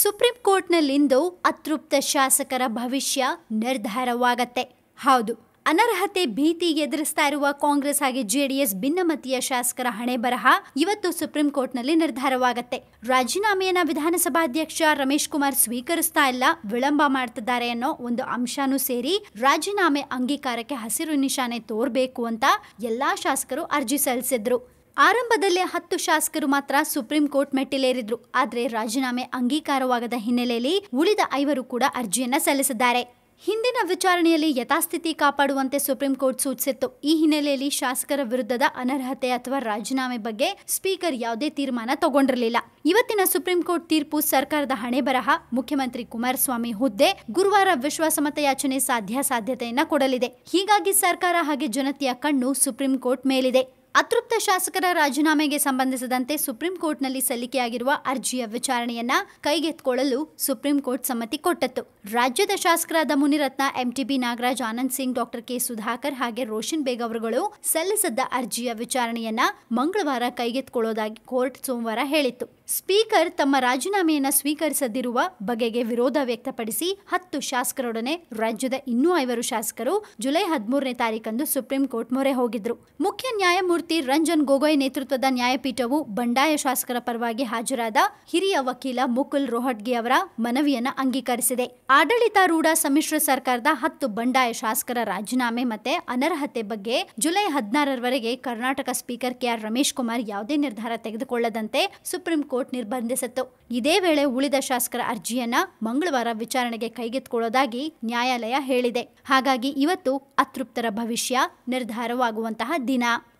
supreme ಕೋರ್ಟ್ನಲ್ಲಿಂದು ಅತೃಪ್ತ ಶಾಸಕರ ಭವಿಷ್ಯ ನಿರ್ಧಾರವಾಗತ್ತೆ ಹೌದು ಅನರ್ಹತೆ ಭೀತಿ ಎದುರಿಸ್ತಾ ಇರುವ ಕಾಂಗ್ರೆಸ್ ಹಾಗೆ ಜೆಡಿಎಸ್ ಭಿನ್ನಮತೀಯ ಶಾಸಕರ ಹಣೆ ಬರಹ ಇವತ್ತು ಸುಪ್ರೀಂ ಕೋರ್ಟ್ನಲ್ಲಿ ನಿರ್ಧಾರವಾಗತ್ತೆ ರಾಜೀನಾಮೆಯನ್ನ ವಿಧಾನಸಭಾಧ್ಯಕ್ಷ ರಮೇಶ್ ಕುಮಾರ್ ಸ್ವೀಕರಿಸ್ತಾ ಇಲ್ಲ ವಿಳಂಬ ಮಾಡ್ತಿದ್ದಾರೆ ಅನ್ನೋ ಒಂದು ಅಂಶನೂ ಸೇರಿ ರಾಜೀನಾಮೆ ಅಂಗೀಕಾರಕ್ಕೆ ಹಸಿರು ನಿಶಾನೆ ತೋರ್ಬೇಕು ಅಂತ ಎಲ್ಲಾ ಶಾಸಕರು ಅರ್ಜಿ ಸಲ್ಲಿಸಿದ್ರು ಆರಂಭದಲ್ಲಿ ಹತ್ತು ಶಾಸಕರು ಮಾತ್ರ ಸುಪ್ರೀಂ ಕೋರ್ಟ್ ಮೆಟ್ಟಿಲೇರಿದ್ರು ಆದರೆ ರಾಜೀನಾಮೆ ಅಂಗೀಕಾರವಾಗದ ಹಿನ್ನೆಲೆಯಲ್ಲಿ ಉಳಿದ ಐವರು ಕೂಡ ಅರ್ಜಿಯನ್ನ ಸಲ್ಲಿಸಿದ್ದಾರೆ ಹಿಂದಿನ ವಿಚಾರಣೆಯಲ್ಲಿ ಯಥಾಸ್ಥಿತಿ ಕಾಪಾಡುವಂತೆ ಸುಪ್ರೀಂ ಕೋರ್ಟ್ ಸೂಚಿಸಿತ್ತು ಈ ಹಿನ್ನೆಲೆಯಲ್ಲಿ ಶಾಸಕರ ವಿರುದ್ಧದ ಅನರ್ಹತೆ ಅಥವಾ ರಾಜೀನಾಮೆ ಬಗ್ಗೆ ಸ್ಪೀಕರ್ ಯಾವುದೇ ತೀರ್ಮಾನ ತಗೊಂಡಿರಲಿಲ್ಲ ಇವತ್ತಿನ ಸುಪ್ರೀಂ ಕೋರ್ಟ್ ತೀರ್ಪು ಸರ್ಕಾರದ ಹಣೆ ಬರಹ ಮುಖ್ಯಮಂತ್ರಿ ಕುಮಾರಸ್ವಾಮಿ ಹುದ್ದೆ ಗುರುವಾರ ವಿಶ್ವಾಸಮತ ಯಾಚನೆ ಸಾಧ್ಯತೆಯನ್ನ ಕೊಡಲಿದೆ ಹೀಗಾಗಿ ಸರ್ಕಾರ ಹಾಗೆ ಜನತೆಯ ಕಣ್ಣು ಸುಪ್ರೀಂ ಕೋರ್ಟ್ ಮೇಲಿದೆ ಅತೃಪ್ತ ಶಾಸಕರ ರಾಜೀನಾಮೆಗೆ ಸಂಬಂಧಿಸಿದಂತೆ ಸುಪ್ರೀಂ ಕೋರ್ಟ್ನಲ್ಲಿ ಸಲ್ಲಿಕೆಯಾಗಿರುವ ಅರ್ಜಿಯ ವಿಚಾರಣೆಯನ್ನ ಕೈಗೆತ್ತಿಕೊಳ್ಳಲು ಸುಪ್ರೀಂ ಕೋರ್ಟ್ ಸಮ್ಮತಿ ಕೊಟ್ಟತ್ತು ರಾಜ್ಯದ ಶಾಸಕರಾದ Muniratna MTB Nagaraj Anand Singh doctor K Sudhakar ಹಾಗೆ ರೋಷನ್ ಬೇಗ್ ಅವರುಗಳು ಸಲ್ಲಿಸಿದ್ದ ಅರ್ಜಿಯ ವಿಚಾರಣೆಯನ್ನ ಮಂಗಳವಾರ ಕೈಗೆತ್ತಿಕೊಳ್ಳೋದಾಗಿ ಕೋರ್ಟ್ ಸೋಮವಾರ ಹೇಳಿತ್ತು ಸ್ಪೀಕರ್ ತಮ್ಮ ರಾಜೀನಾಮೆಯನ್ನ ಸ್ವೀಕರಿಸದಿರುವ ಬಗೆಗೆ ವಿರೋಧ ವ್ಯಕ್ತಪಡಿಸಿ ಹತ್ತು ಶಾಸಕರೊಡನೆ ರಾಜ್ಯದ ಇನ್ನೂ ಐವರು ಶಾಸಕರು ಜುಲೈ ಹದಿಮೂರನೇ ತಾರೀಕಂದು ಸುಪ್ರೀಂ ಕೋರ್ಟ್ ಮೊರೆ ಹೋಗಿದ್ರು ಮುಖ್ಯ ನ್ಯಾಯಮೂರ್ತಿ ನ್ಯಾಯಮೂರ್ತಿ ರಂಜನ್ ಗೊಗೊಯ್ ನೇತೃತ್ವದ ನ್ಯಾಯಪೀಠವು ಬಂಡಾಯ ಶಾಸಕರ ಪರವಾಗಿ ಹಾಜರಾದ ಹಿರಿಯ ವಕೀಲ ಮುಕುಲ್ ರೋಹಟ್ಗಿ ಅವರ ಮನವಿಯನ್ನು ಅಂಗೀಕರಿಸಿದೆ ಆಡಳಿತಾರೂಢ ಸಮ್ಮಿಶ್ರ ಸರ್ಕಾರದ ಹತ್ತು ಬಂಡಾಯ ಶಾಸಕರ ರಾಜೀನಾಮೆ ಮತ್ತೆ ಅನರ್ಹತೆ ಬಗ್ಗೆ ಜುಲೈ ಹದಿನಾರರವರೆಗೆ ಕರ್ನಾಟಕ ಸ್ಪೀಕರ್ ಕೆಆರ್ ರಮೇಶ್ ಕುಮಾರ್ ಯಾವುದೇ ನಿರ್ಧಾರ ತೆಗೆದುಕೊಳ್ಳದಂತೆ ಸುಪ್ರೀಂ ಕೋರ್ಟ್ ನಿರ್ಬಂಧಿಸಿತ್ತು ಇದೇ ವೇಳೆ ಉಳಿದ ಶಾಸಕರ ಅರ್ಜಿಯನ್ನ ಮಂಗಳವಾರ ವಿಚಾರಣೆಗೆ ಕೈಗೆತ್ತಿಕೊಳ್ಳೋದಾಗಿ ನ್ಯಾಯಾಲಯ ಹೇಳಿದೆ ಹಾಗಾಗಿ ಇವತ್ತು ಅತೃಪ್ತರ ಭವಿಷ್ಯ ನಿರ್ಧಾರವಾಗುವಂತಹ ದಿನ